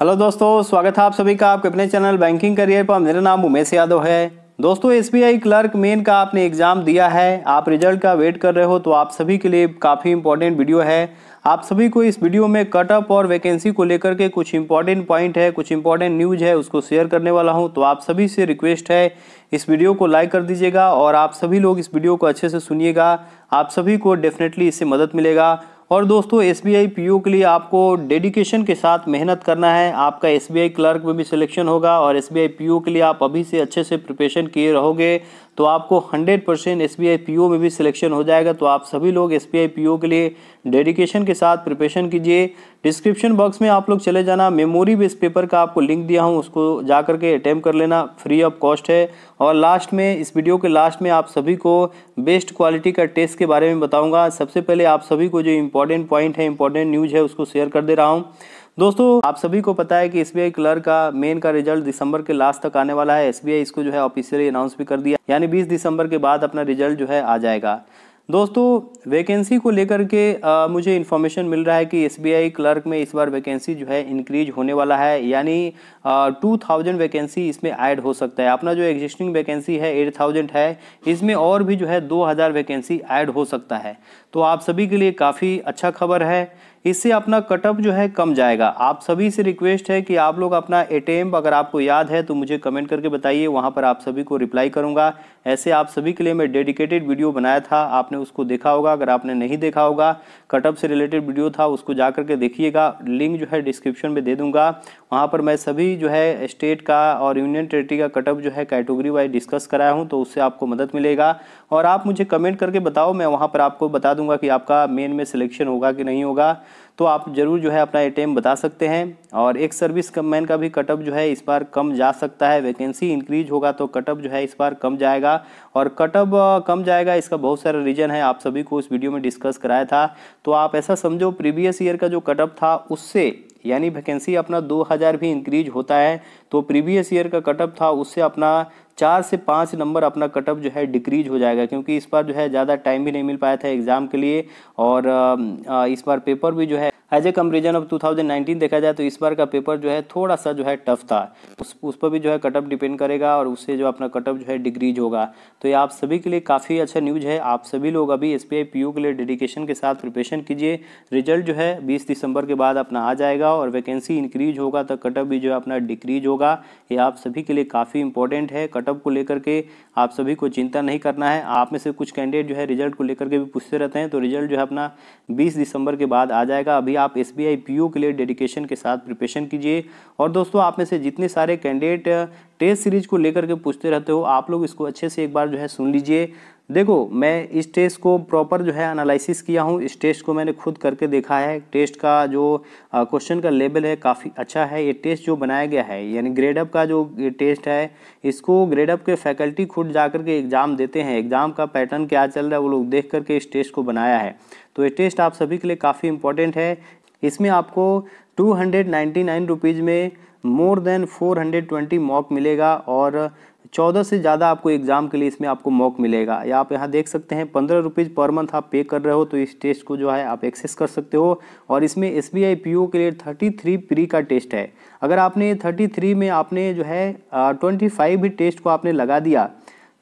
hello दोस्तों स्वागत है आप सभी का आपके अपने चैनल बैंकिंग करियर पर मेरा नाम उमेश यादव है दोस्तों एस क्लर्क मेन का आपने एग्ज़ाम दिया है आप रिजल्ट का वेट कर रहे हो तो आप सभी के लिए काफ़ी इंपॉर्टेंट वीडियो है आप सभी को इस वीडियो में कटअप और वैकेंसी को लेकर के कुछ इंपॉर्टेंट पॉइंट है कुछ इंपॉर्टेंट न्यूज है उसको शेयर करने वाला हूँ तो आप सभी से रिक्वेस्ट है इस वीडियो को लाइक कर दीजिएगा और आप सभी लोग इस वीडियो को अच्छे से सुनिएगा आप सभी को डेफिनेटली इससे मदद मिलेगा और दोस्तों एस बी के लिए आपको डेडिकेशन के साथ मेहनत करना है आपका एस क्लर्क में भी सिलेक्शन होगा और एस बी के लिए आप अभी से अच्छे से प्रिपेशन किए रहोगे तो आपको 100 परसेंट एस बी में भी सिलेक्शन हो जाएगा तो आप सभी लोग एस बी के लिए डेडिकेशन के साथ प्रिपरेशन कीजिए डिस्क्रिप्शन बॉक्स में आप लोग चले जाना मेमोरी बेस पेपर का आपको लिंक दिया हूँ उसको जा करके अटैम्प कर लेना फ्री ऑफ कॉस्ट है और लास्ट में इस वीडियो के लास्ट में आप सभी को बेस्ट क्वालिटी का टेस्ट के बारे में बताऊँगा सबसे पहले आप सभी को जो इम्पोर्टेंट पॉइंट है इम्पोर्टेंट न्यूज़ है उसको शेयर कर दे रहा हूँ दोस्तों आप सभी को पता है कि एस बी क्लर्क का मेन का रिजल्ट दिसंबर के लास्ट तक आने वाला है एस इसको जो है ऑफिशियली अनाउंस भी कर दिया यानी बीस दिसंबर के बाद अपना रिजल्ट जो है आ जाएगा दोस्तों वैकेंसी को लेकर के आ, मुझे इन्फॉर्मेशन मिल रहा है कि एस क्लर्क में इस बार वैकेंसी जो है इंक्रीज होने वाला है यानी टू थाउजेंड वैकेंसी इसमें ऐड हो सकता है अपना जो एग्जिस्टिंग वैकेंसी है एट थाउजेंड है इसमें और भी जो है दो हज़ार वैकेंसी ऐड हो सकता है तो आप सभी के लिए काफ़ी अच्छा खबर है इससे अपना कटअप जो है कम जाएगा आप सभी से रिक्वेस्ट है कि आप लोग अपना एटीएम अगर आपको याद है तो मुझे कमेंट करके बताइए वहाँ पर आप सभी को रिप्लाई करूँगा ऐसे आप सभी के लिए मैं डेडिकेटेड वीडियो बनाया था आपने उसको देखा होगा अगर आपने नहीं देखा होगा कटअप से रिलेटेड वीडियो था उसको जा करके देखिएगा लिंक जो है डिस्क्रिप्शन में दे दूँगा वहाँ पर मैं सभी जो है स्टेट का और यूनियन टेरेटरी का कटअप जो है कैटेगरी वाइज डिस्कस कराया हूँ तो उससे आपको मदद मिलेगा और आप मुझे कमेंट करके बताओ मैं वहाँ पर आपको बता दूंगा कि आपका मेन में सिलेक्शन होगा कि नहीं होगा तो आप ज़रूर जो है अपना ए बता सकते हैं और एक सर्विस मैन का भी कटअप जो है इस बार कम जा सकता है वैकेंसी इंक्रीज होगा तो कटअप जो है इस बार कम जाएगा और कटअप कम जाएगा इसका बहुत सारा रीज़न है आप सभी को उस वीडियो में डिस्कस कराया था तो आप ऐसा समझो प्रीवियस ईयर का जो कटअप था उससे यानी वैकेंसी अपना 2000 भी इंक्रीज होता है तो प्रीवियस ईयर का कटअप था उससे अपना चार से पाँच नंबर अपना कटअप जो है डिक्रीज हो जाएगा क्योंकि इस बार जो है ज़्यादा टाइम भी नहीं मिल पाया था एग्ज़ाम के लिए और इस बार पेपर भी जो है एज ए कम्पेरिजन ऑफ 2019 देखा जाए तो इस बार का पेपर जो है थोड़ा सा जो है टफ था उस उस पर भी जो है कटअप डिपेंड करेगा और उससे जो अपना कटअप जो है डिग्रीज होगा तो ये आप सभी के लिए काफ़ी अच्छा न्यूज़ है आप सभी लोग अभी एस पी के लिए डेडिकेशन के साथ प्रिपरेशन कीजिए रिजल्ट जो है बीस दिसंबर के बाद अपना आ जाएगा और वैकेंसी इंक्रीज होगा तो कटअप भी जो है अपना डिक्रीज होगा ये आप सभी के लिए काफ़ी इंपॉर्टेंट है कटअप को लेकर के आप सभी को चिंता नहीं करना है आप में से कुछ कैंडिडेट जो है रिजल्ट को लेकर के भी पूछते रहते हैं तो रिजल्ट जो है अपना बीस दिसंबर के बाद आ जाएगा अभी आप एस बी के लिए डेडिकेशन के साथ प्रिपरेशन कीजिए और दोस्तों आप में से जितने सारे कैंडिडेट टेस्ट सीरीज को लेकर के पूछते रहते हो आप लोग इसको अच्छे से एक बार जो है सुन लीजिए देखो मैं इस टेस्ट को प्रॉपर जो है एनालिसिस किया हूँ इस टेस्ट को मैंने खुद करके देखा है टेस्ट का जो क्वेश्चन का लेवल है काफ़ी अच्छा है ये टेस्ट जो बनाया गया है यानी ग्रेड अप का जो टेस्ट है इसको ग्रेड अप के फैकल्टी खुद जा के एग्ज़ाम देते हैं एग्ज़ाम का पैटर्न क्या चल रहा है वो लोग देख करके इस टेस्ट को बनाया है तो ये टेस्ट आप सभी के लिए काफ़ी इंपॉर्टेंट है इसमें आपको two hundred ninety nine rupees में more than four hundred twenty mock मिलेगा और चौदह से ज़्यादा आपको एग्ज़ाम के लिए इसमें आपको मॉक मिलेगा या आप यहाँ देख सकते हैं पंद्रह रुपीज़ पर मंथ आप पे कर रहे हो तो इस टेस्ट को जो है आप एक्सेस कर सकते हो और इसमें S B I P O के लिए थर्टी थ्री प्री का टेस्ट है अगर आपने थर्टी थ्री में आपने जो है ट्वेंटी फाइव भी टेस्ट को आपने लगा दिया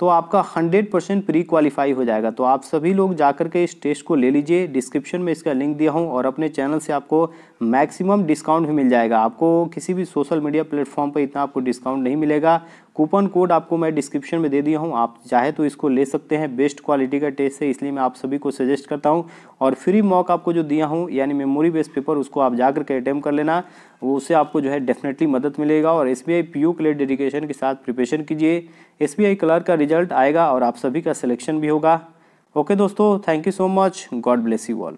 तो आपका 100 परसेंट प्री क्वालिफाई हो जाएगा तो आप सभी लोग जाकर के इस टेस्ट को ले लीजिए डिस्क्रिप्शन में इसका लिंक दिया हूँ और अपने चैनल से आपको मैक्सिमम डिस्काउंट भी मिल जाएगा आपको किसी भी सोशल मीडिया प्लेटफॉर्म पर इतना आपको डिस्काउंट नहीं मिलेगा कूपन कोड आपको मैं डिस्क्रिप्शन में दे दिया हूँ आप चाहे तो इसको ले सकते हैं बेस्ट क्वालिटी का टेस्ट है इसलिए मैं आप सभी को सजेस्ट करता हूँ और फ्री मॉक आपको जो दिया हूँ यानी मेमोरी बेस्ड पेपर उसको आप जाकर के अटैम्प कर लेना वो उससे आपको जो है डेफिनेटली मदद मिलेगा और एस बी आई के लिए डेडिकेशन के साथ प्रिपेशन कीजिए एस बी क्लर्क का रिजल्ट रिजल्ट आएगा और आप सभी का सिलेक्शन भी होगा ओके दोस्तों thank you so much God bless you all